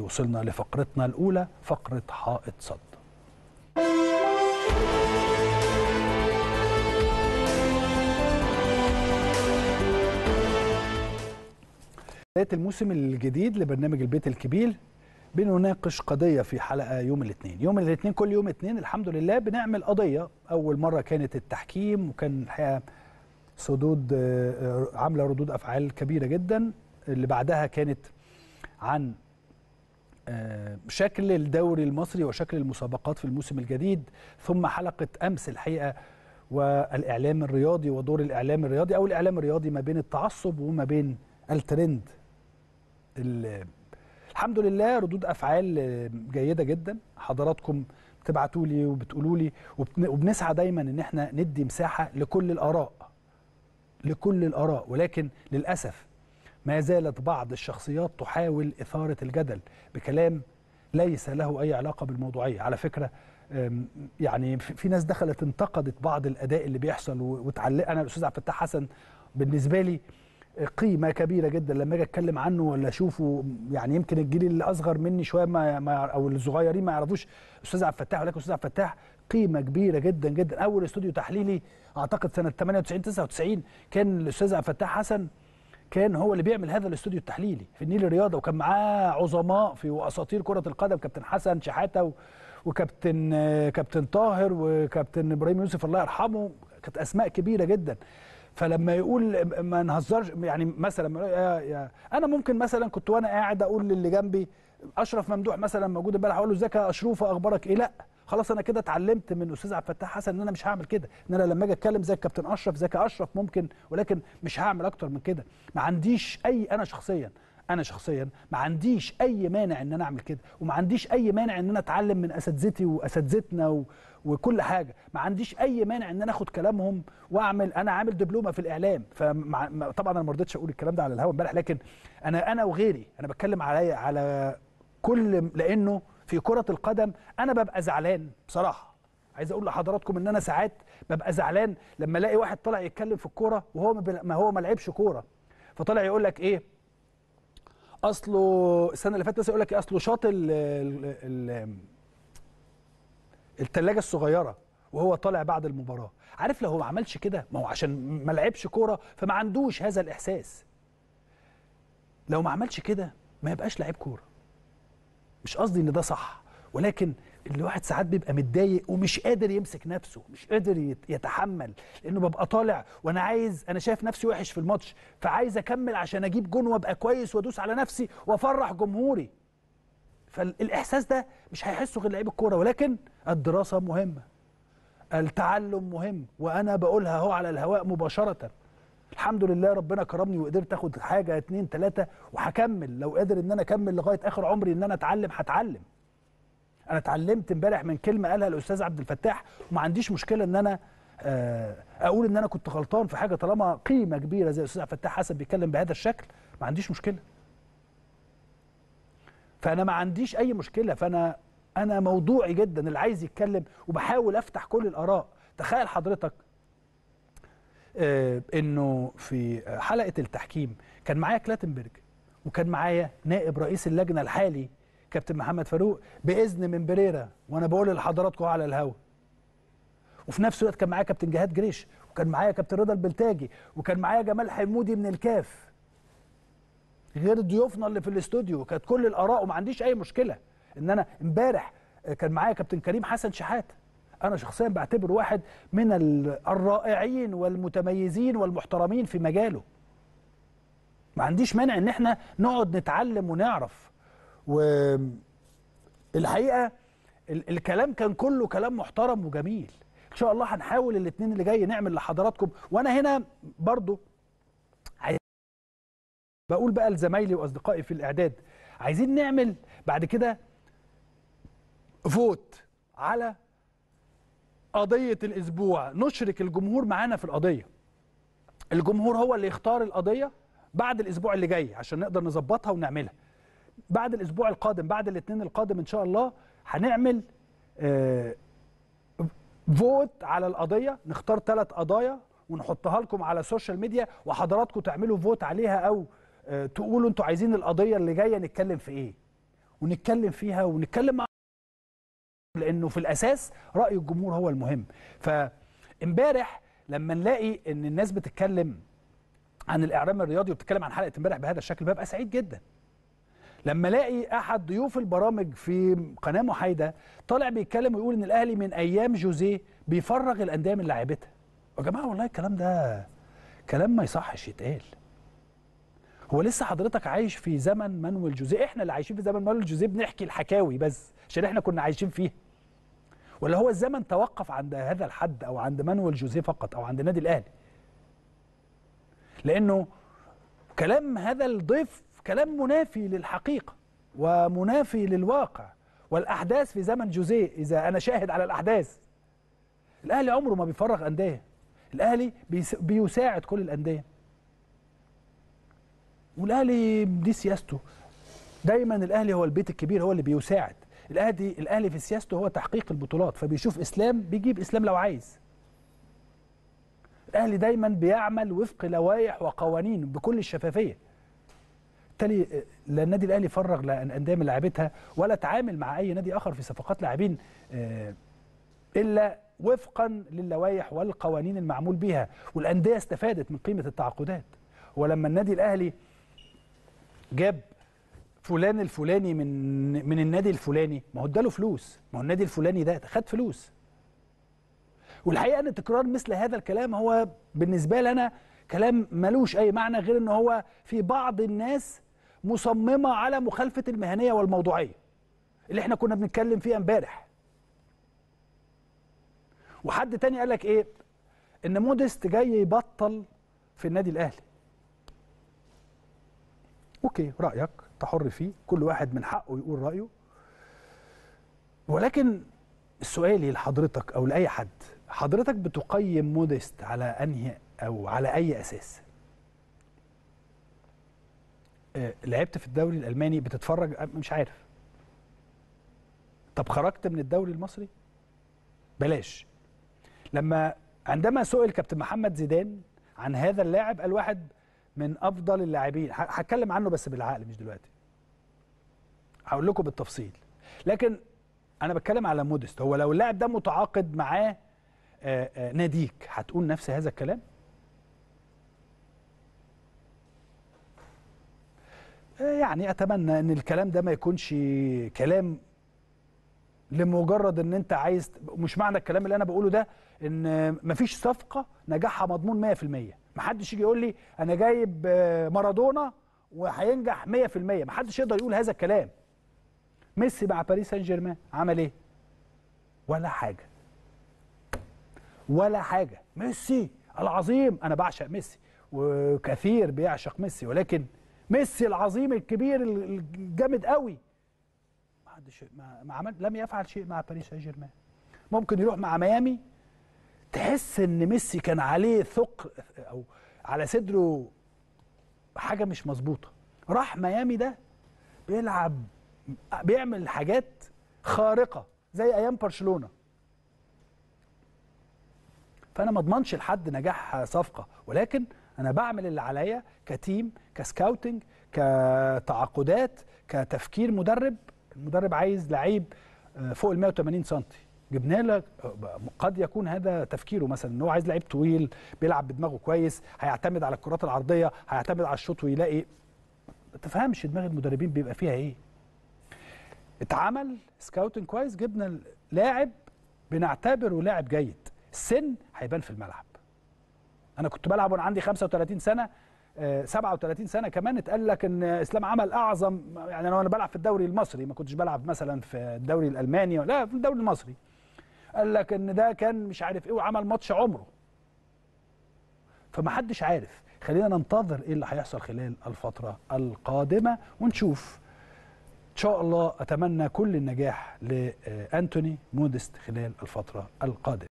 وصلنا لفقرتنا الأولى فقرة حائط صد بداية الموسم الجديد لبرنامج البيت الكبير بنناقش قضية في حلقة يوم الاثنين يوم الاثنين كل يوم اثنين الحمد لله بنعمل قضية أول مرة كانت التحكيم وكان الحقيقة صدود آه، آه، عاملة ردود أفعال كبيرة جدا اللي بعدها كانت عن آه، شكل الدوري المصري وشكل المسابقات في الموسم الجديد ثم حلقة أمس الحقيقة والإعلام الرياضي ودور الإعلام الرياضي أو الإعلام الرياضي ما بين التعصب وما بين الترند الحمد لله ردود أفعال جيدة جدا حضراتكم بتبعتوا لي وبتقولوا لي وبنسعى دايما ان احنا ندي مساحه لكل الاراء لكل الاراء ولكن للاسف ما زالت بعض الشخصيات تحاول إثارة الجدل بكلام ليس له أي علاقة بالموضوعية على فكرة يعني في ناس دخلت انتقدت بعض الأداء اللي بيحصل وتعلق أنا الأستاذ عبد الفتاح حسن بالنسبة لي قيمه كبيره جدا لما اجي اتكلم عنه ولا اشوفه يعني يمكن الجيل اللي اصغر مني شويه ما, ما او الصغيرين ما يعرفوش استاذ عبد الفتاح ولكن استاذ عبد الفتاح قيمه كبيره جدا جدا اول استوديو تحليلي اعتقد سنه 98 99 كان الاستاذ عبد الفتاح حسن كان هو اللي بيعمل هذا الاستوديو التحليلي في النيل الرياضه وكان معاه عظماء في واساطير كره القدم كابتن حسن شحاته و... وكابتن كابتن طاهر وكابتن ابراهيم يوسف الله يرحمه كانت اسماء كبيره جدا فلما يقول ما نهزرش يعني مثلا انا ممكن مثلا كنت وانا قاعد اقول للي جنبي اشرف ممدوح مثلا موجود امبارح اقول له ازيك يا اشرف اخبارك ايه لا خلاص انا كده اتعلمت من استاذ عبد الفتاح حسن ان انا مش هعمل كده ان انا لما اجي اتكلم زي الكابتن اشرف زي اشرف ممكن ولكن مش هعمل اكتر من كده ما عنديش اي انا شخصيا انا شخصيا ما عنديش اي مانع ان انا اعمل كده وما عنديش اي مانع ان انا اتعلم من اساتذتي واساتذتنا و... وكل حاجه ما عنديش اي مانع ان انا اخد كلامهم واعمل انا عامل دبلومه في الاعلام فمع... طبعا انا ما رضيتش اقول الكلام ده على الهواء امبارح لكن انا انا وغيري انا بتكلم علي على كل لانه في كرة القدم أنا ببقى زعلان بصراحة عايز أقول لحضراتكم إن أنا ساعات ببقى زعلان لما ألاقي واحد طالع يتكلم في الكورة وهو ما هو ما لعبش كورة فطالع يقول لك إيه أصله السنة اللي فاتت مثلا يقول لك إيه أصله شاط ال ال الثلاجة الصغيرة وهو طالع بعد المباراة عارف لو هو ما عملش كده ما هو عشان ما لعبش كورة فما عندوش هذا الإحساس لو ما عملش كده ما يبقاش لعيب كوره مش قصدي ان ده صح ولكن الواحد ساعات بيبقى متضايق ومش قادر يمسك نفسه مش قادر يتحمل لانه ببقى طالع وانا عايز انا شايف نفسي وحش في الماتش فعايز اكمل عشان اجيب جون وابقى كويس وادوس على نفسي وافرح جمهوري فالاحساس ده مش هيحسه غير لعيب الكوره ولكن الدراسه مهمه التعلم مهم وانا بقولها اهو على الهواء مباشره الحمد لله ربنا كرمني وقدرت اخد حاجه اتنين تلاته وهكمل لو قادر ان انا اكمل لغايه اخر عمري ان انا اتعلم هتعلم انا اتعلمت امبارح من كلمه قالها الاستاذ عبد الفتاح وما عنديش مشكله ان انا آه، اقول ان انا كنت غلطان في حاجه طالما قيمه كبيره زي الاستاذ عبد الفتاح حسن بيتكلم بهذا الشكل ما عنديش مشكله فانا ما عنديش اي مشكله فانا انا موضوعي جدا اللي عايز يتكلم وبحاول افتح كل الاراء تخيل حضرتك آه، انه في حلقه التحكيم كان معايا كلاتنبرج وكان معايا نائب رئيس اللجنه الحالي كابتن محمد فاروق باذن من بريرا وانا بقول لحضراتكم على الهوا وفي نفس الوقت كان معايا كابتن جهاد جريش وكان معايا كابتن رضا البلتاجي وكان معايا جمال حمودي من الكاف غير ضيوفنا اللي في الاستوديو كانت كل الاراء وما عنديش اي مشكله ان انا امبارح كان معايا كابتن كريم حسن شحاته انا شخصيا بعتبره واحد من الرائعين والمتميزين والمحترمين في مجاله ما عنديش مانع ان احنا نقعد نتعلم ونعرف والحقيقه الكلام كان كله كلام محترم وجميل ان شاء الله هنحاول الاثنين اللي جاي نعمل لحضراتكم وانا هنا برضو عايز بقول بقى لزمايلي واصدقائي في الاعداد عايزين نعمل بعد كده فوت على قضيه الاسبوع نشرك الجمهور معانا في القضيه الجمهور هو اللي يختار القضيه بعد الاسبوع اللي جاي عشان نقدر نظبطها ونعملها بعد الاسبوع القادم بعد الاثنين القادم ان شاء الله هنعمل فوت آه، على القضيه نختار ثلاث قضايا ونحطها لكم على السوشيال ميديا وحضراتكم تعملوا فوت عليها او آه، تقولوا انتوا عايزين القضيه اللي جايه نتكلم في ايه ونتكلم فيها ونتكلم مع لانه في الاساس راي الجمهور هو المهم فامبارح لما نلاقي ان الناس بتتكلم عن الاعلام الرياضي وبتتكلم عن حلقه امبارح بهذا الشكل ببقى سعيد جدا لما الاقي احد ضيوف البرامج في قناه محايده طالع بيتكلم ويقول ان الاهلي من ايام جوزيه بيفرغ الانديه من لعيبتها يا جماعه والله الكلام ده كلام ما يصحش يتقال هو لسه حضرتك عايش في زمن مانويل جوزيه احنا اللي عايشين في زمن مانويل جوزيه بنحكي الحكاوي بس عشان احنا كنا عايشين فيها ولا هو الزمن توقف عند هذا الحد او عند مانويل جوزيه فقط او عند النادي الاهلي لانه كلام هذا الضيف كلام منافي للحقيقه ومنافي للواقع والاحداث في زمن جوزيه اذا انا شاهد على الاحداث الاهلي عمره ما بيفرغ انديه الاهلي بيساعد كل الانديه والاهلي دي سياسته دايما الاهلي هو البيت الكبير هو اللي بيساعد الاهلي الاهلي في سياسته هو تحقيق البطولات فبيشوف اسلام بيجيب اسلام لو عايز الاهلي دايما بيعمل وفق لوائح وقوانين بكل الشفافيه بالتالي آه، لا النادي الاهلي فرغ لانديه الانديه من لعبتها ولا تعامل مع اي نادي اخر في صفقات لاعبين آه، الا وفقا للوائح والقوانين المعمول بها والانديه استفادت من قيمه التعاقدات ولما النادي الاهلي جاب فلان الفلاني من من النادي الفلاني ما هو اداله فلوس ما هو النادي الفلاني ده خد فلوس والحقيقه ان تكرار مثل هذا الكلام هو بالنسبه لي انا كلام ملوش اي معنى غير ان هو في بعض الناس مصممه على مخالفه المهنيه والموضوعيه اللي احنا كنا بنتكلم فيها امبارح وحد تاني قال لك ايه ان موديست جاي يبطل في النادي الاهلي اوكي رايك انت حر فيه كل واحد من حقه يقول رايه ولكن سؤالي لحضرتك او لاي حد حضرتك بتقيم موديست على انهي او على اي اساس آه، لعبت في الدوري الالماني بتتفرج آه، مش عارف طب خرجت من الدوري المصري بلاش لما عندما سئل كابتن محمد زيدان عن هذا اللاعب قال واحد من افضل اللاعبين هتكلم عنه بس بالعقل مش دلوقتي هقول لكم بالتفصيل لكن انا بتكلم على مودست هو لو اللاعب ده متعاقد معاه آه، آه، ناديك هتقول نفس هذا الكلام آه، يعني اتمنى ان الكلام ده ما يكونش كلام لمجرد ان انت عايز مش معنى الكلام اللي انا بقوله ده ان مفيش صفقه نجاحها مضمون 100% محدش يجي يقول لي انا جايب مارادونا وهينجح 100% محدش يقدر يقول هذا الكلام ميسي مع باريس سان جيرمان عمل ايه ولا حاجه ولا حاجه ميسي العظيم انا بعشق ميسي وكثير بيعشق ميسي ولكن ميسي العظيم الكبير الجامد قوي ما حدش ما عمل لم يفعل شيء مع باريس سان جيرمان ممكن يروح مع ميامي تحس ان ميسي كان عليه ثقل او على صدره حاجه مش مظبوطه راح ميامي ده بيلعب بيعمل حاجات خارقه زي ايام برشلونه فانا ما اضمنش لحد نجاح صفقه ولكن انا بعمل اللي عليا كتيم كسكاوتنج كتعاقدات كتفكير مدرب المدرب عايز لعيب آه، فوق ال 180 سم جبنا لك آه، قد يكون هذا تفكيره مثلا ان هو عايز لعيب طويل بيلعب بدماغه كويس هيعتمد على الكرات العرضيه هيعتمد على الشوط ويلاقي ما تفهمش دماغ المدربين بيبقى فيها ايه اتعمل سكاوتنج كويس جبنا لاعب بنعتبره لاعب جيد السن هيبان في الملعب انا كنت بلعب وانا عندي 35 سنه 37 آه، سنه كمان اتقال لك ان اسلام عمل اعظم يعني انا وانا بلعب في الدوري المصري ما كنتش بلعب مثلا في الدوري الالماني لا في الدوري المصري قال لك ان ده كان مش عارف ايه وعمل ماتش عمره فمحدش عارف خلينا ننتظر ايه اللي هيحصل خلال الفتره القادمه ونشوف إن شاء الله أتمنى كل النجاح لأنتوني مودست خلال الفترة القادمة